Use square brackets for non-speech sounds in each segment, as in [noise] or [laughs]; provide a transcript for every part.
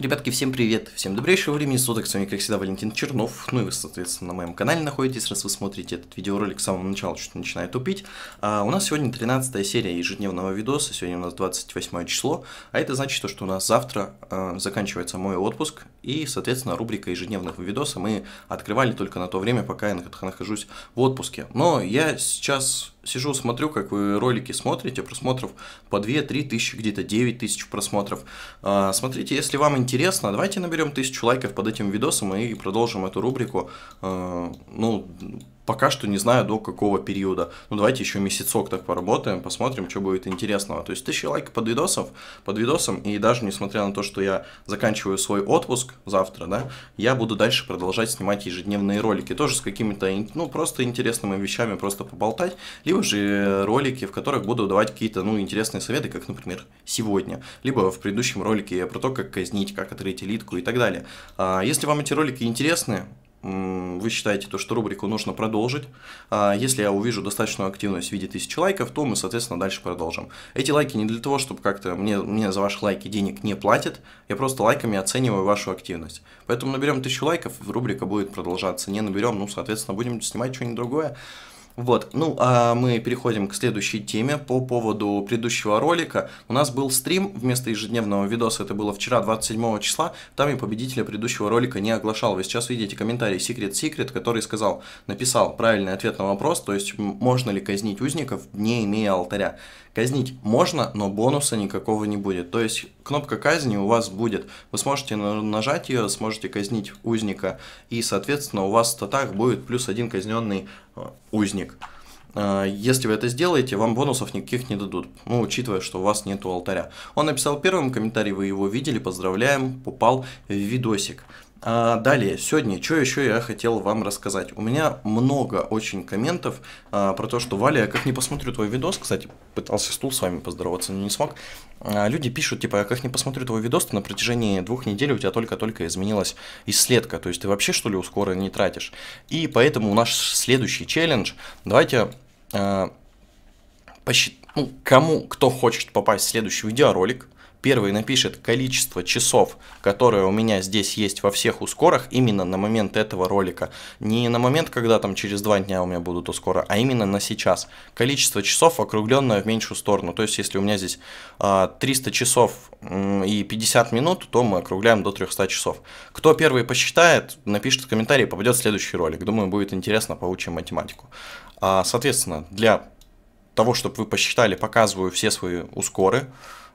Ребятки, всем привет! Всем добрейшего времени суток, с вами как всегда Валентин Чернов, ну и вы, соответственно, на моем канале находитесь, раз вы смотрите этот видеоролик с самого начала, что-то начинает тупить. А у нас сегодня 13 серия ежедневного видоса, сегодня у нас 28 число, а это значит то, что у нас завтра э, заканчивается мой отпуск, и, соответственно, рубрика ежедневных видосов мы открывали только на то время, пока я нахожусь в отпуске. Но я сейчас сижу, смотрю, как вы ролики смотрите, просмотров по 2-3 тысячи, где-то 9 тысяч просмотров. А, смотрите, если вам интересно, давайте наберем тысячу лайков под этим видосом и продолжим эту рубрику. А, ну, пока что не знаю до какого периода. Ну, давайте еще месяцок так поработаем, посмотрим, что будет интересного. То есть 1000 лайков под, видосов, под видосом, и даже несмотря на то, что я заканчиваю свой отпуск завтра, да, я буду дальше продолжать снимать ежедневные ролики, тоже с какими-то, ну, просто интересными вещами, просто поболтать, либо же ролики, в которых буду давать какие-то, ну, интересные советы, как, например, сегодня, либо в предыдущем ролике про то, как казнить, как отрыть элитку и так далее. А если вам эти ролики интересны, вы считаете, то, что рубрику нужно продолжить. А, если я увижу достаточную активность в виде тысячи лайков, то мы, соответственно, дальше продолжим. Эти лайки не для того, чтобы как-то мне, мне за ваши лайки денег не платят, я просто лайками оцениваю вашу активность. Поэтому наберем тысячу лайков, рубрика будет продолжаться. Не наберем, ну, соответственно, будем снимать что-нибудь другое. Вот, ну а мы переходим к следующей теме по поводу предыдущего ролика. У нас был стрим вместо ежедневного видоса, это было вчера, 27 числа, там я победителя предыдущего ролика не оглашал. Вы сейчас видите комментарий Secret Secret, который сказал, написал правильный ответ на вопрос, то есть можно ли казнить узников, не имея алтаря. Казнить можно, но бонуса никакого не будет. То есть кнопка казни у вас будет. Вы сможете нажать ее, сможете казнить узника, и, соответственно, у вас в статах будет плюс один казненный э, узник. Э, если вы это сделаете, вам бонусов никаких не дадут, ну, учитывая, что у вас нету алтаря. Он написал первым комментарий, вы его видели, поздравляем, попал в видосик. А далее, сегодня, что еще я хотел вам рассказать. У меня много очень комментов а, про то, что Валя, я как не посмотрю твой видос, кстати, пытался стул с вами поздороваться, но не смог. А, люди пишут, типа, я как не посмотрю твой видос, то на протяжении двух недель у тебя только-только изменилась исследка, то есть ты вообще что ли ускоро не тратишь. И поэтому наш следующий челлендж, давайте а, посчитаем, ну, кому, кто хочет попасть в следующий видеоролик, Первый напишет количество часов, которое у меня здесь есть во всех ускорах именно на момент этого ролика. Не на момент, когда там через два дня у меня будут ускоры, а именно на сейчас. Количество часов, округленное в меньшую сторону. То есть, если у меня здесь э, а, 300 часов и 50 минут, то мы округляем до 300 часов. Кто первый посчитает, напишет в комментарии, попадет в следующий ролик. Думаю, будет интересно, получим математику. А, соответственно, для того, чтобы вы посчитали, показываю все свои ускоры.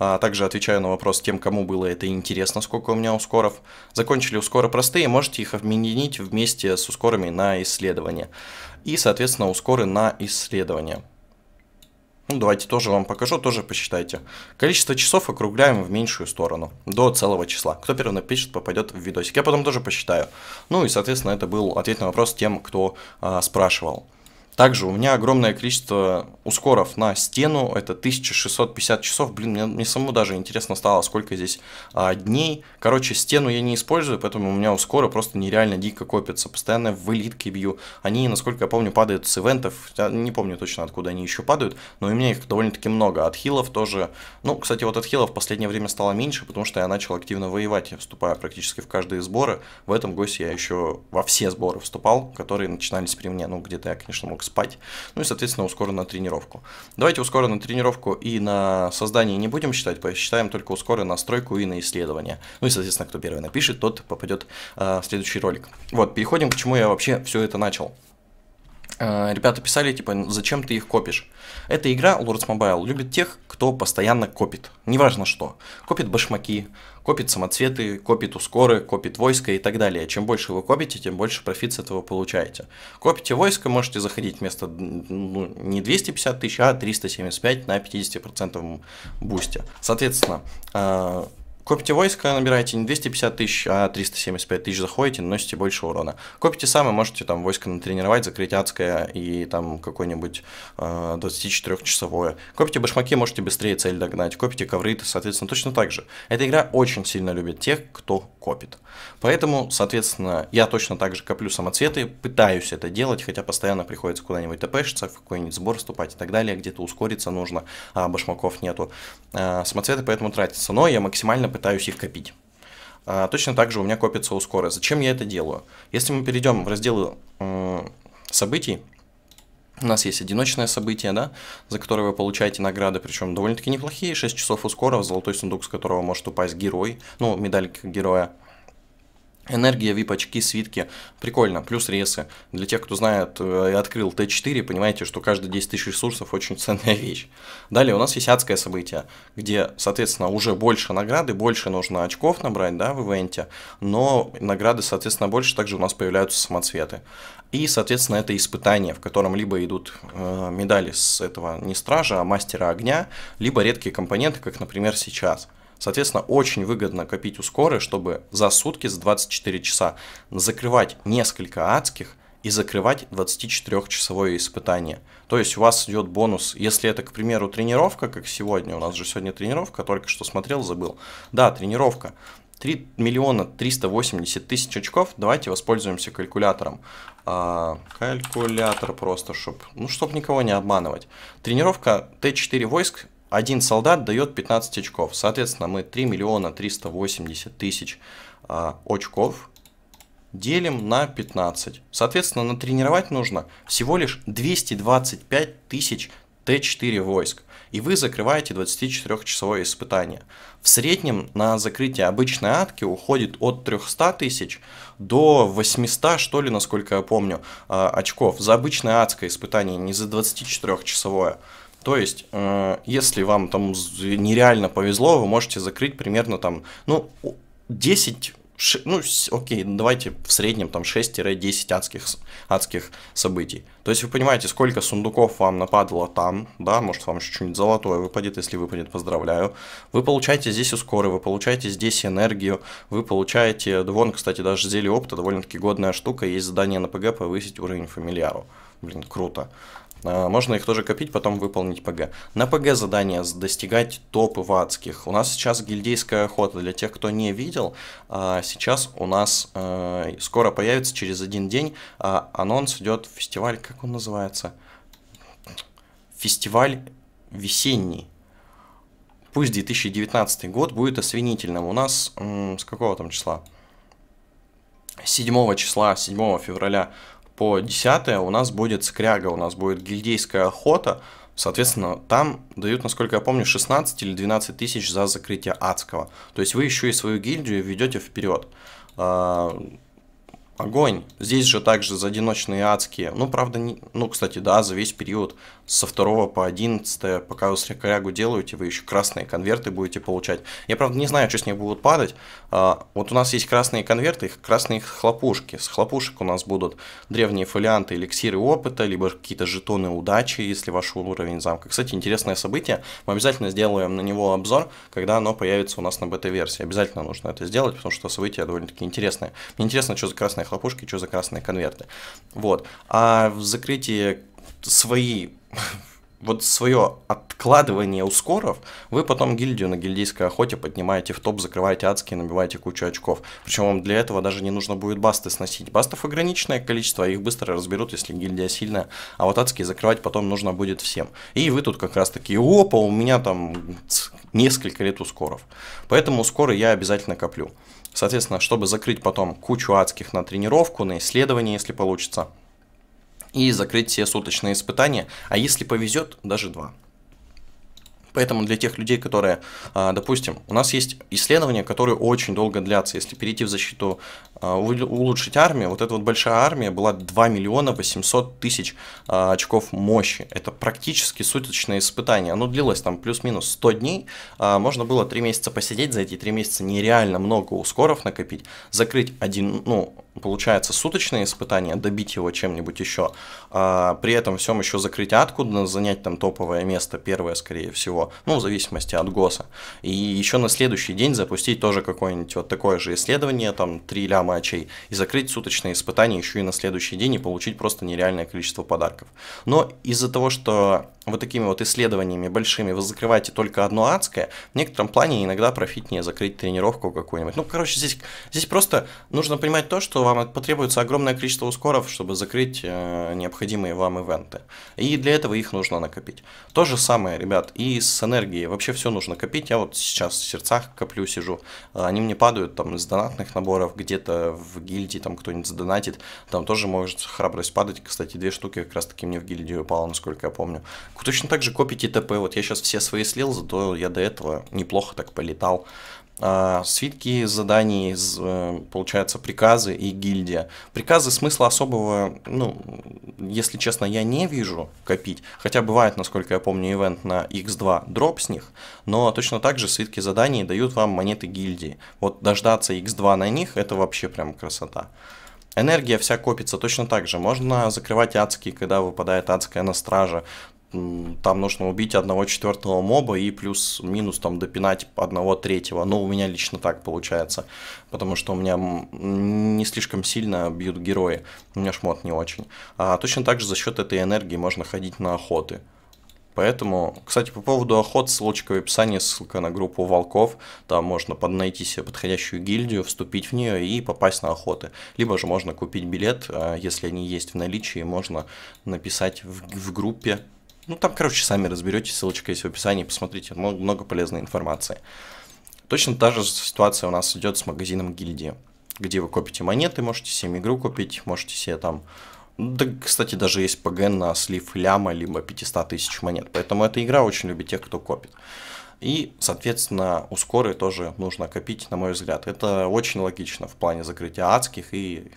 А также отвечаю на вопрос тем, кому было это интересно, сколько у меня ускоров. Закончили ускоры простые, можете их обменить вместе с ускорами на исследование. И, соответственно, ускоры на исследование. Ну, давайте тоже вам покажу, тоже посчитайте. Количество часов округляем в меньшую сторону, до целого числа. Кто первый напишет, попадет в видосик. Я потом тоже посчитаю. Ну и, соответственно, это был ответ на вопрос тем, кто а, спрашивал. Также у меня огромное количество ускоров на стену, это 1650 часов. Блин, мне, мне самому даже интересно стало, сколько здесь а, дней. Короче, стену я не использую, поэтому у меня ускоры просто нереально дико копятся. Постоянно в элитки бью. Они, насколько я помню, падают с ивентов. Я не помню точно, откуда они еще падают, но у меня их довольно-таки много. От хилов тоже... Ну, кстати, вот от хилов в последнее время стало меньше, потому что я начал активно воевать. вступая практически в каждые сборы. В этом госе я еще во все сборы вступал, которые начинались при мне. Ну, где-то я, конечно, мог спать, ну и, соответственно, ускоренно тренировку. Давайте ускоренно тренировку и на создание не будем считать, посчитаем только ускоренно стройку и на исследование. Ну и, соответственно, кто первый напишет, тот попадет э, в следующий ролик. Вот, переходим к чему я вообще все это начал. Э, ребята писали, типа, «Ну, зачем ты их копишь? Эта игра, Lords Mobile, любит тех, кто постоянно копит. Неважно что. Копит башмаки, копит самоцветы, копит ускоры, копит войско и так далее. Чем больше вы копите, тем больше профит с этого получаете. Копите войско, можете заходить вместо ну, не 250 тысяч, а 375 на 50% бусте. Соответственно, э, Копите войско, набираете не 250 тысяч, а 375 тысяч заходите, наносите больше урона. Копите сами, можете там войско натренировать, закрыть адское и там какое-нибудь э, 24-часовое. Копите башмаки, можете быстрее цель догнать. Копите ковры, соответственно, точно так же. Эта игра очень сильно любит тех, кто копит. Поэтому, соответственно, я точно так же коплю самоцветы, пытаюсь это делать, хотя постоянно приходится куда-нибудь тпшиться, в какой-нибудь сбор вступать и так далее, где-то ускориться нужно, а башмаков нету. Э, самоцветы поэтому тратятся, но я максимально пытаюсь их копить. А, точно так же у меня копится ускоры. Зачем я это делаю? Если мы перейдем в разделы событий, у нас есть одиночное событие, да, за которое вы получаете награды, причем довольно-таки неплохие, 6 часов ускора, золотой сундук, с которого может упасть герой, ну, медаль героя – Энергия VIP очки, свитки, прикольно, плюс ресы. Для тех, кто знает, я э, открыл Т4, понимаете, что каждые 10 тысяч ресурсов очень ценная [laughs] вещь. Далее у нас есть адское событие, где, соответственно, уже больше награды, больше нужно очков набрать, да, в ивенте, но награды, соответственно, больше, также у нас появляются самоцветы. И, соответственно, это испытание, в котором либо идут э, медали с этого не стража, а мастера огня, либо редкие компоненты, как, например, сейчас – Соответственно, очень выгодно копить у скорой, чтобы за сутки, за 24 часа закрывать несколько адских и закрывать 24-часовое испытание. То есть у вас идет бонус, если это, к примеру, тренировка, как сегодня, у нас же сегодня тренировка, только что смотрел, забыл. Да, тренировка. 3 миллиона 380 тысяч очков. Давайте воспользуемся калькулятором. А, калькулятор просто, чтобы, ну, чтобы никого не обманывать. Тренировка Т4 войск один солдат дает 15 очков. Соответственно, мы 3 миллиона 380 тысяч а, очков делим на 15. Соответственно, натренировать нужно всего лишь 225 тысяч Т4 войск. И вы закрываете 24-часовое испытание. В среднем на закрытие обычной атки уходит от 300 тысяч до 800, что ли, насколько я помню, а, очков. За обычное адское испытание, не за 24-часовое. То есть, э, если вам там нереально повезло, вы можете закрыть примерно там, ну, 10 ну, окей, давайте в среднем там 6-10 адских, адских событий. То есть вы понимаете, сколько сундуков вам нападало там, да, может вам еще что-нибудь золотое выпадет, если выпадет, поздравляю. Вы получаете здесь ускоры, вы получаете здесь энергию, вы получаете, вон, кстати, даже зелье опыта, довольно-таки годная штука, есть задание на ПГ повысить уровень фамильяру. Блин, круто. А, можно их тоже копить, потом выполнить ПГ. На ПГ задание достигать топы ватских. У нас сейчас гильдейская охота. Для тех, кто не видел, а, сейчас у нас а, скоро появится через один день анонс идет фестиваль, как он называется? Фестиваль весенний. Пусть 2019 год будет освенительным. У нас с какого там числа? 7 числа, 7 февраля по 10 у нас будет скряга, у нас будет гильдейская охота. Соответственно, там дают, насколько я помню, 16 или 12 тысяч за закрытие адского. То есть вы еще и свою гильдию ведете вперед. А, Огонь. Здесь же также за одиночные адские. Ну, правда, не... ну, кстати, да, за весь период со 2 по 11, пока вы срекорягу делаете, вы еще красные конверты будете получать. Я, правда, не знаю, что с них будут падать. А, вот у нас есть красные конверты, их красные хлопушки. С хлопушек у нас будут древние фолианты, эликсиры опыта, либо какие-то жетоны удачи, если ваш уровень замка. Кстати, интересное событие. Мы обязательно сделаем на него обзор, когда оно появится у нас на бета-версии. Обязательно нужно это сделать, потому что событие довольно-таки интересное. Мне интересно, что за красные хлопушки, что за красные конверты. Вот. А в закрытии свои вот свое откладывание ускоров, вы потом гильдию на гильдийской охоте поднимаете в топ, закрываете адские, набиваете кучу очков. Причем вам для этого даже не нужно будет басты сносить. Бастов ограниченное количество, их быстро разберут, если гильдия сильная. А вот адские закрывать потом нужно будет всем. И вы тут как раз такие, опа, у меня там несколько лет ускоров. Поэтому ускоры я обязательно коплю. Соответственно, чтобы закрыть потом кучу адских на тренировку, на исследование, если получится – и закрыть все суточные испытания, а если повезет, даже два. Поэтому для тех людей, которые, а, допустим, у нас есть исследования, которые очень долго длятся. Если перейти в защиту, а, улучшить армию, вот эта вот большая армия была 2 миллиона 800 тысяч а, очков мощи. Это практически суточное испытание. Оно длилось там плюс-минус 100 дней. Можно было 3 месяца посидеть, за эти 3 месяца нереально много ускоров накопить, закрыть один, ну, получается, суточное испытание, добить его чем-нибудь еще. При этом всем еще закрыть откуда, занять там топовое место, первое, скорее всего, него, ну, в зависимости от ГОСа. И еще на следующий день запустить тоже какое-нибудь вот такое же исследование, там, 3 ляма очей, и закрыть суточные испытания еще и на следующий день и получить просто нереальное количество подарков. Но из-за того, что вот такими вот исследованиями большими вы закрываете только одно адское, в некотором плане иногда профитнее закрыть тренировку какую-нибудь. Ну, короче, здесь, здесь просто нужно понимать то, что вам потребуется огромное количество ускоров, чтобы закрыть э, необходимые вам ивенты. И для этого их нужно накопить. То же самое, ребят, и с энергией. Вообще все нужно копить. Я вот сейчас в сердцах коплю, сижу. Э, они мне падают там из донатных наборов, где-то в гильдии там кто-нибудь задонатит. Там тоже может храбрость падать. Кстати, две штуки как раз таки мне в гильдию упало, насколько я помню. Точно так же копите ТП. Вот я сейчас все свои слил, зато я до этого неплохо так полетал. А, свитки заданий, э, получается, приказы и гильдия. Приказы смысла особого, ну, если честно, я не вижу копить, хотя бывает, насколько я помню, ивент на x2 дроп с них, но точно так же свитки заданий дают вам монеты гильдии. Вот дождаться x2 на них, это вообще прям красота. Энергия вся копится точно так же. Можно закрывать адские, когда выпадает адская на страже там нужно убить одного четвертого моба и плюс-минус там допинать одного третьего. но ну, у меня лично так получается, потому что у меня не слишком сильно бьют герои, у меня шмот не очень. А точно так же за счет этой энергии можно ходить на охоты. Поэтому, кстати, по поводу охот, ссылочка в описании, ссылка на группу волков, там можно под найти себе подходящую гильдию, вступить в нее и попасть на охоты. Либо же можно купить билет, а, если они есть в наличии, можно написать в, в группе ну, там, короче, сами разберетесь, ссылочка есть в описании, посмотрите, много, много полезной информации. Точно та же ситуация у нас идет с магазином гильдии, где вы копите монеты, можете себе игру купить, можете себе там... Да, кстати, даже есть пг на слив ляма, либо 500 тысяч монет. Поэтому эта игра очень любит тех, кто копит. И, соответственно, ускоры тоже нужно копить, на мой взгляд. Это очень логично в плане закрытия адских и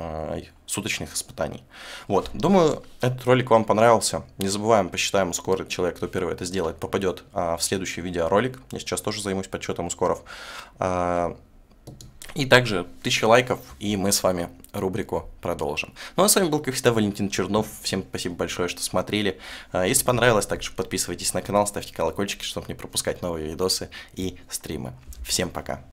Э, суточных испытаний. Вот, думаю, этот ролик вам понравился. Не забываем, посчитаем ускоры. Человек, кто первый это сделает, попадет а, в следующий видеоролик. Я сейчас тоже займусь подсчетом ускоров. А, и также 1000 лайков, и мы с вами рубрику продолжим. Ну а с вами был, как всегда, Валентин Чернов. Всем спасибо большое, что смотрели. А, если понравилось, также подписывайтесь на канал, ставьте колокольчики, чтобы не пропускать новые видосы и стримы. Всем пока!